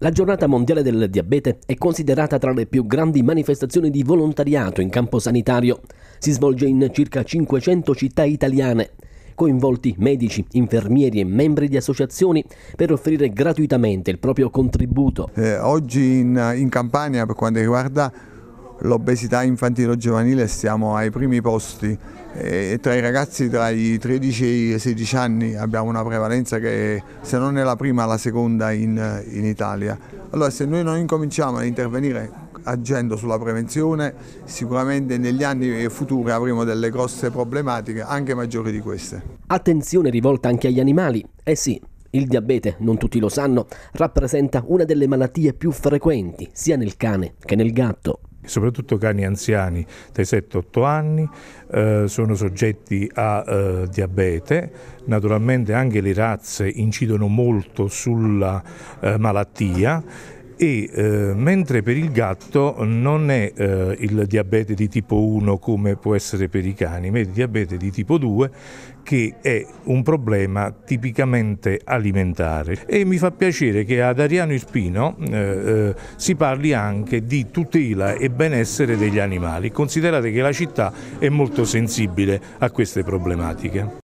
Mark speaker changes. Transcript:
Speaker 1: La giornata mondiale del diabete è considerata tra le più grandi manifestazioni di volontariato in campo sanitario. Si svolge in circa 500 città italiane, coinvolti medici, infermieri e membri di associazioni per offrire gratuitamente il proprio contributo.
Speaker 2: Eh, oggi in, in Campania per quanto riguarda l'obesità infantile o giovanile siamo ai primi posti e tra i ragazzi tra i 13 e i 16 anni abbiamo una prevalenza che se non è la prima la seconda in, in Italia. Allora se noi non incominciamo ad intervenire agendo sulla prevenzione sicuramente negli anni futuri avremo delle grosse problematiche anche maggiori di queste.
Speaker 1: Attenzione rivolta anche agli animali, eh sì, il diabete, non tutti lo sanno, rappresenta una
Speaker 3: delle malattie più
Speaker 1: frequenti sia nel cane
Speaker 3: che nel gatto soprattutto cani anziani dai 7-8 anni, eh, sono soggetti a eh, diabete, naturalmente anche le razze incidono molto sulla eh, malattia e eh, mentre per il gatto non è eh, il diabete di tipo 1 come può essere per i cani, ma è il diabete di tipo 2 che è un problema tipicamente alimentare. E mi fa piacere che ad Ariano Ispino eh, eh, si parli anche di tutela e benessere degli animali. Considerate che la città è molto sensibile a queste problematiche.